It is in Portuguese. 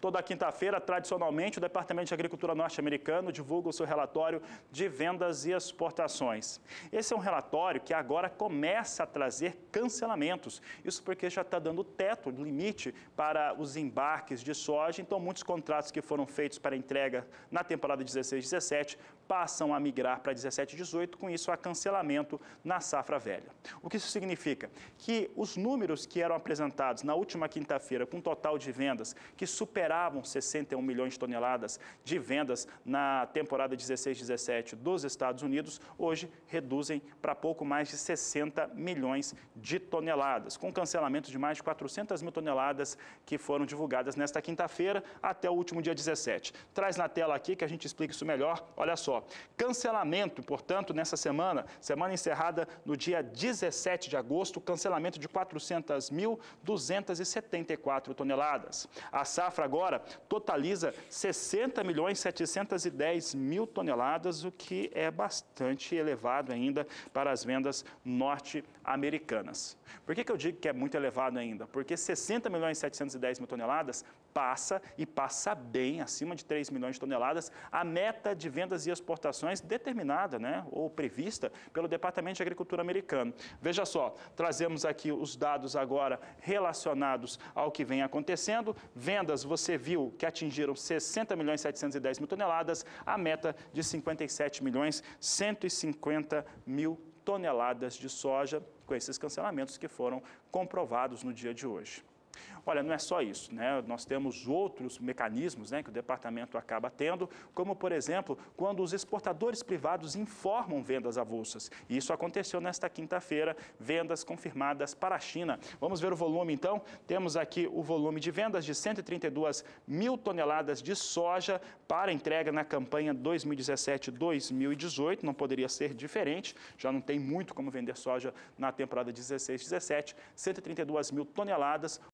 Toda quinta-feira, tradicionalmente, o Departamento de Agricultura norte-americano divulga o seu relatório de vendas e exportações. Esse é um relatório que agora começa a trazer cancelamentos. Isso porque já está dando teto, limite para os embarques de soja. Então, muitos contratos que foram feitos para entrega na temporada 16-17 passam a migrar para 17-18. Com isso, há cancelamento na safra velha. O que isso significa? Que os números que eram apresentados na última quinta-feira, com um total de vendas que superaram superavam 61 milhões de toneladas de vendas na temporada 16-17 dos Estados Unidos, hoje reduzem para pouco mais de 60 milhões de toneladas, com cancelamento de mais de 400 mil toneladas que foram divulgadas nesta quinta-feira até o último dia 17. Traz na tela aqui que a gente explica isso melhor. Olha só, cancelamento, portanto, nessa semana, semana encerrada no dia 17 de agosto, cancelamento de 400.274 toneladas. A safra agora agora totaliza 60 milhões 710 mil toneladas, o que é bastante elevado ainda para as vendas norte-americanas. Por que, que eu digo que é muito elevado ainda? Porque 60 milhões 710 mil toneladas passa e passa bem, acima de 3 milhões de toneladas, a meta de vendas e exportações determinada né, ou prevista pelo Departamento de Agricultura americano. Veja só, trazemos aqui os dados agora relacionados ao que vem acontecendo. Vendas, você serviu, que atingiram 60 milhões 710 mil toneladas, a meta de 57 milhões 150 mil toneladas de soja, com esses cancelamentos que foram comprovados no dia de hoje. Olha, não é só isso, né? Nós temos outros mecanismos né, que o departamento acaba tendo, como, por exemplo, quando os exportadores privados informam vendas avulsas. E isso aconteceu nesta quinta-feira, vendas confirmadas para a China. Vamos ver o volume, então? Temos aqui o volume de vendas de 132 mil toneladas de soja para entrega na campanha 2017-2018. Não poderia ser diferente, já não tem muito como vender soja na temporada 16-17. 132 mil toneladas,